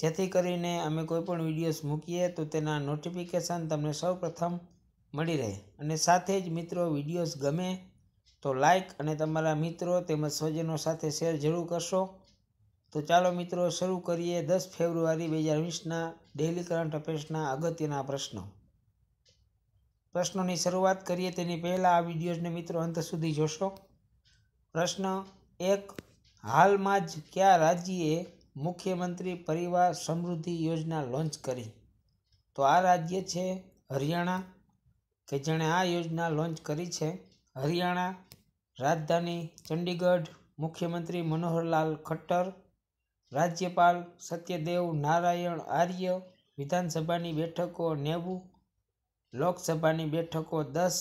જેથી કરીને અમે કોઈપણ વિડીયોઝ મૂકીએ તો તેના નોટિફિકેશન તમને સૌ પ્રથમ મળી રહે અને સાથે જ મિત્રો વિડીયોઝ ગમે તો લાઇક અને તમારા મિત્રો તેમજ સ્વજનો સાથે શેર જરૂર કરશો તો ચાલો મિત્રો શરૂ કરીએ દસ ફેબ્રુઆરી બે હજાર વીસના ડેઇલી કરંટ અફેર્સના અગત્યના પ્રશ્નો પ્રશ્નોની શરૂઆત કરીએ તેની પહેલાં આ વિડીયોઝને મિત્રો અંત સુધી જોશો પ્રશ્ન એક હાલમાં જ કયા રાજ્યએ મુખ્યમંત્રી પરિવાર સમૃદ્ધિ યોજના લોન્ચ કરી તો આ રાજ્ય છે હરિયાણા કે જેણે આ યોજના લોન્ચ કરી છે હરિયાણા રાજધાની ચંડીગઢ મુખ્યમંત્રી મનોહરલાલ ખટ્ટર રાજ્યપાલ સત્યદેવ નારાયણ આર્ય વિધાનસભાની બેઠકો નેવું લોકસભાની બેઠકો દસ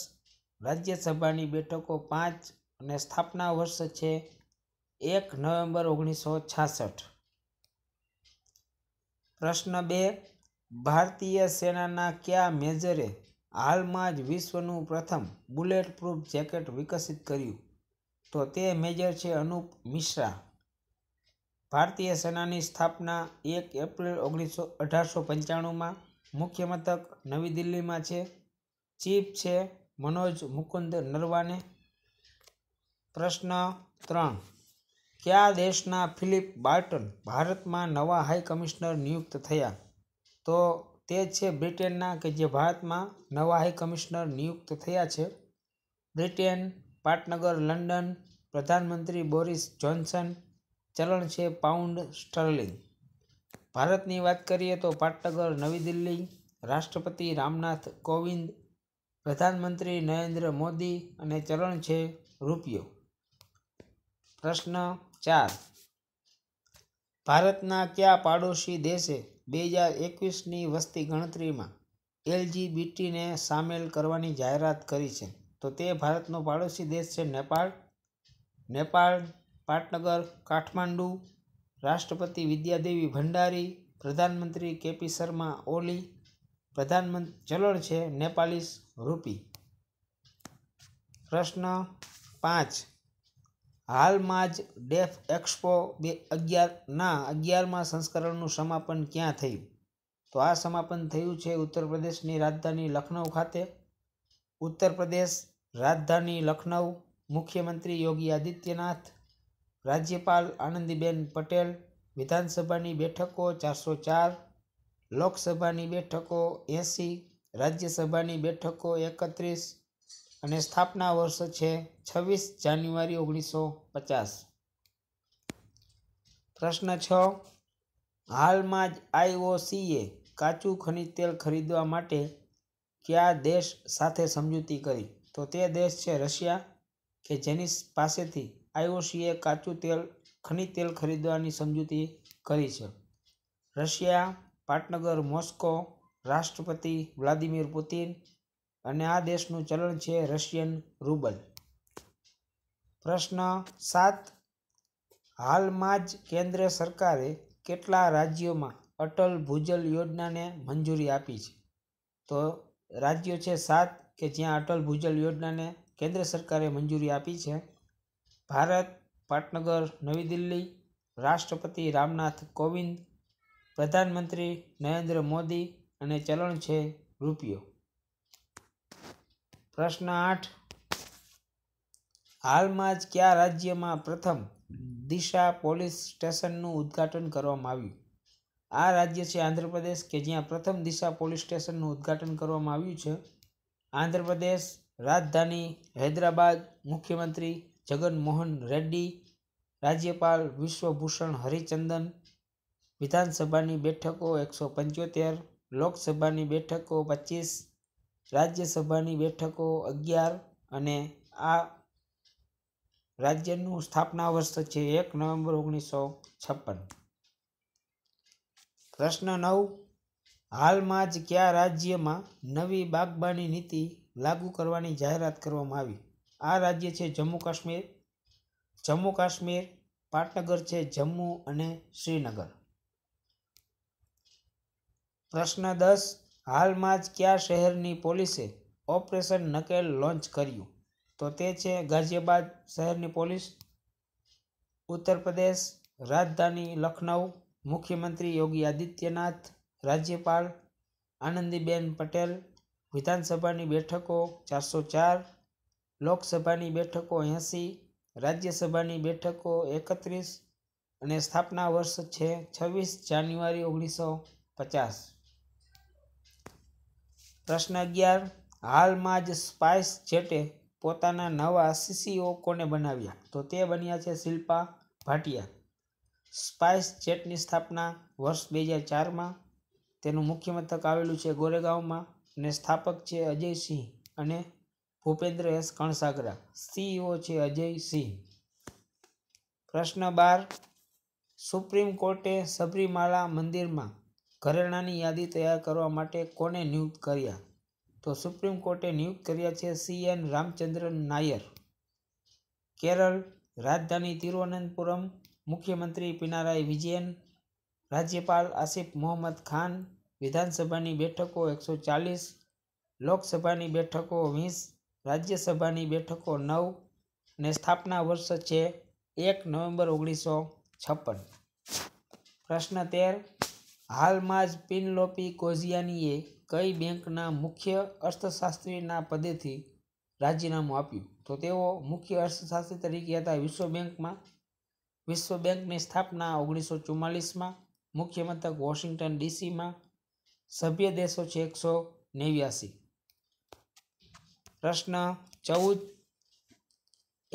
રાજ્યસભાની બેઠકો પાંચ અને સ્થાપના વર્ષ છે એક નવેમ્બર ઓગણીસો છાસઠ પ્રશ્ન બે ભારતીય સેનાના કયા મેજરે હાલમાં જ વિશ્વનું પ્રથમ બુલેટ પ્રૂફ જેકેટ વિકસિત કર્યું તો તે મેજર છે અનુપ મિશ્રા ભારતીય સેનાની સ્થાપના એક એપ્રિલ ઓગણીસો અઢારસો પંચાણુંમાં મુખ્ય મથક નવી દિલ્હીમાં છે ચીફ છે મનોજ મુકુંદ નરવાને પ્રશ્ન ત્રણ કયા દેશના ફિલિપ બાર્ટન ભારતમાં નવા હાઈ કમિશનર નિયુક્ત થયા તો તે છે બ્રિટેનના કે જે ભારતમાં નવા હાઈ કમિશનર નિયુક્ત થયા છે બ્રિટેન પાટનગર લંડન પ્રધાનમંત્રી બોરિસ જોન્સન ચલણ છે પાઉન્ડ સ્ટર્લિંગ ભારતની વાત કરીએ તો પાટનગર નવી દિલ્હી રાષ્ટ્રપતિ રામનાથ કોવિંદ પ્રધાનમંત્રી નરેન્દ્ર મોદી અને ચલણ છે રૂપિયો પ્રશ્ન ચાર ભારતના કયા પાડોશી દેશે બે હજાર એકવીસની વસ્તી ગણતરીમાં એલજીબીટીને સામેલ કરવાની જાહેરાત કરી છે તો તે ભારતનો પાડોશી દેશ છે નેપાળ નેપાળ પાટનગર કાઠમાંડુ રાષ્ટ્રપતિ વિદ્યાદેવી ભંડારી પ્રધાનમંત્રી કેપી શર્મા ઓલી પ્રધાનમંત્રી ચલણ છે નેપાલીસ રૂપી પ્રશ્ન પાંચ હાલમાં જ ડેફ એક્સપો બે અગિયારના અગિયારમાં સંસ્કરણનું સમાપન ક્યાં થયું તો આ સમાપન થયું છે ઉત્તર પ્રદેશની રાજધાની લખનઉ ખાતે ઉત્તર પ્રદેશ રાજધાની લખનઉ મુખ્યમંત્રી યોગી આદિત્યનાથ રાજ્યપાલ આનંદીબેન પટેલ વિધાનસભાની બેઠકો ચારસો ચાર લોકસભાની બેઠકો એંસી રાજ્યસભાની બેઠકો એકત્રીસ અને સ્થાપના વર્ષ છે છવ્વીસ જાન્યુઆરી ઓગણીસો પચાસ પ્રશ્ન છ હાલમાં જ આઈઓસીએ કાચું ખનિજ તેલ ખરીદવા માટે કયા દેશ સાથે સમજૂતી કરી તો તે દેશ છે રશિયા કે જેની પાસેથી આઈઓસીએ કાચું તેલ ખનિજ તેલ ખરીદવાની સમજૂતી કરી છે રશિયા પાટનગર મોસ્કો રાષ્ટ્રપતિ વ્લાદિમીર પુતિન અને આ દેશનું ચલણ છે રશિયન રૂબલ પ્રશ્ન સાત હાલમાં જ કેન્દ્ર સરકારે કેટલા રાજ્યોમાં અટલ ભૂજલ યોજનાને મંજૂરી આપી છે તો રાજ્યો છે સાત કે જ્યાં અટલ ભૂજલ યોજનાને કેન્દ્ર સરકારે મંજૂરી આપી છે ભારત પાટનગર નવી દિલ્હી રાષ્ટ્રપતિ રામનાથ કોવિંદ પ્રધાનમંત્રી નરેન્દ્ર મોદી અને ચલણ છે રૂપિયો પ્રશ્ન આઠ હાલમાં જ કયા રાજ્યમાં પ્રથમ દિશા પોલીસ સ્ટેશનનું ઉદ્ઘાટન કરવામાં આવ્યું આ રાજ્ય છે આંધ્રપ્રદેશ કે જ્યાં પ્રથમ દિશા પોલીસ સ્ટેશનનું ઉદ્ઘાટન કરવામાં આવ્યું છે આંધ્રપ્રદેશ રાજધાની હૈદરાબાદ મુખ્યમંત્રી જગનમોહન રેડ્ડી રાજ્યપાલ વિશ્વભૂષણ હરિચંદન વિધાનસભાની બેઠકો એકસો પંચોતેર લોકસભાની બેઠકો પચીસ રાજ્યસભાની બેઠકો અગિયાર અને આ રાજ્યનું સ્થાપના વર્ષ છે એક નવેમ્બર ઓગણીસો છપ્પન પ્રશ્ન નવ હાલમાં જ કયા રાજ્યમાં નવી બાગબાની નીતિ લાગુ કરવાની જાહેરાત કરવામાં આવી આ રાજ્ય છે જમ્મુ કાશ્મીર જમ્મુ કાશ્મીર પાટનગર છે જમ્મુ અને શ્રીનગર પ્રશ્ન દસ હાલમાં જ કયા શહેરની પોલીસે ઓપરેશન નકેલ લોન્ચ કર્યું તો તે છે ગાઝિયાબાદ શહેરની પોલીસ ઉત્તર પ્રદેશ રાજધાની લખનઉ મુખ્યમંત્રી યોગી આદિત્યનાથ રાજ્યપાલ આનંદીબેન પટેલ વિધાનસભાની બેઠકો ચારસો ચાર લોકસભાની બેઠકો એંસી રાજ્યસભાની બેઠકો એકત્રીસ અને સ્થાપના વર્ષ છે છવ્વીસ જાન્યુઆરી ઓગણીસો પચાસ પ્રશ્ન અગિયાર હાલમાં જ સ્પાઇસ જેટે પોતાના નવા સીસીઓ કોને બનાવ્યા તો તે બન્યા છે શિલ્પા ભાટિયા સ્પાઇસ જેટની સ્થાપના વર્ષ બે હજાર ચારમાં તેનું મુખ્ય મથક આવેલું છે ગોરેગાંવમાં અને સ્થાપક છે અજયસિંહ અને ભૂપેન્દ્ર એસ કણસાગરા સીઈઓ છે અજયસિંહ પ્રશ્ન બાર સુપ્રીમ કોર્ટે સબરીમાલા મંદિરમાં ઘરેણાની યાદી તૈયાર કરવા માટે કોને નિયુક્ત કર્યા તો સુપ્રીમ કોર્ટે નિયુક્ત કર્યા છે સી એન રામચંદ્રન નાયર કેરળ રાજધાની તિરુવનંતપુરમ મુખ્યમંત્રી પિનારાય વિજયન રાજ્યપાલ આસિફ મોહમ્મદ ખાન વિધાનસભાની બેઠકો એકસો ચાલીસ લોકસભાની બેઠકો વીસ રાજ્યસભાની બેઠકો નવ અને સ્થાપના વર્ષ છે એક નવેમ્બર ઓગણીસો છપ્પન પ્રશ્ન તેર હાલમાં જ પિનલોપી કોઝિયાનીએ કઈ બેંકના મુખ્ય અર્થશાસ્ત્રીના પદેથી રાજીનામું આપ્યું તો તેઓ મુખ્ય અર્થશાસ્ત્રી તરીકે હતા વિશ્વ બેંકમાં વિશ્વ બેંકની સ્થાપના ઓગણીસો ચુમ્માલીસમાં મુખ્ય મથક વોશિંગ્ટન ડીસીમાં સભ્ય દેશો છે એકસો નેવ્યાસી પ્રશ્ન ચૌદ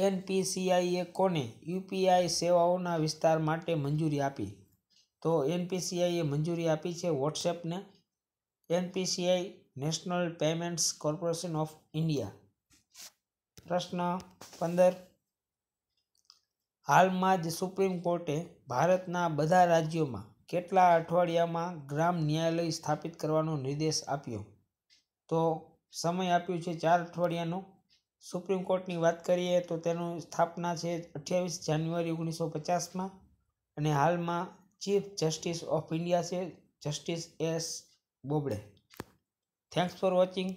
એનપીસીઆઈએ કોને યુપીઆઈ સેવાઓના વિસ્તાર માટે મંજૂરી આપી તો એનપીસીઆઈએ મંજૂરી આપી છે વોટ્સએપને NPCI National Payments Corporation of India પ્રશ્ન પંદર હાલમાં જ સુપ્રીમ કોર્ટે ભારતના બધા રાજ્યોમાં કેટલા અઠવાડિયામાં ગ્રામ ન્યાયાલય સ્થાપિત કરવાનો નિર્દેશ આપ્યો તો સમય આપ્યો છે ચાર અઠવાડિયાનો સુપ્રીમ કોર્ટની વાત કરીએ તો તેનું સ્થાપના છે અઠ્યાવીસ જાન્યુઆરી ઓગણીસો પચાસમાં અને હાલમાં ચીફ જસ્ટિસ ઓફ ઇન્ડિયા છે justice S Bobde thanks for watching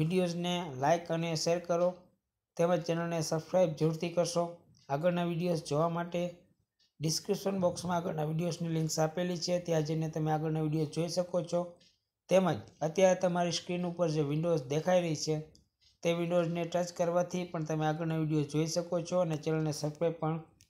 વિડીયોઝને લાઇક અને શેર કરો તેમજ ચેનલને સબસ્ક્રાઈબ જરૂરથી કરશો આગળના વિડીયોઝ જોવા માટે ડિસ્ક્રિપ્શન બોક્સમાં આગળના વિડીયોઝની લિંક્સ આપેલી છે ત્યાં જઈને તમે આગળના વિડીયો જોઈ શકો છો તેમજ અત્યારે તમારી સ્ક્રીન ઉપર જે વિન્ડોઝ દેખાઈ રહી છે તે વિન્ડોઝને ટચ કરવાથી પણ તમે આગળના વિડીયો જોઈ શકો છો અને ચેનલને સબસ્ક્રાઈબ પણ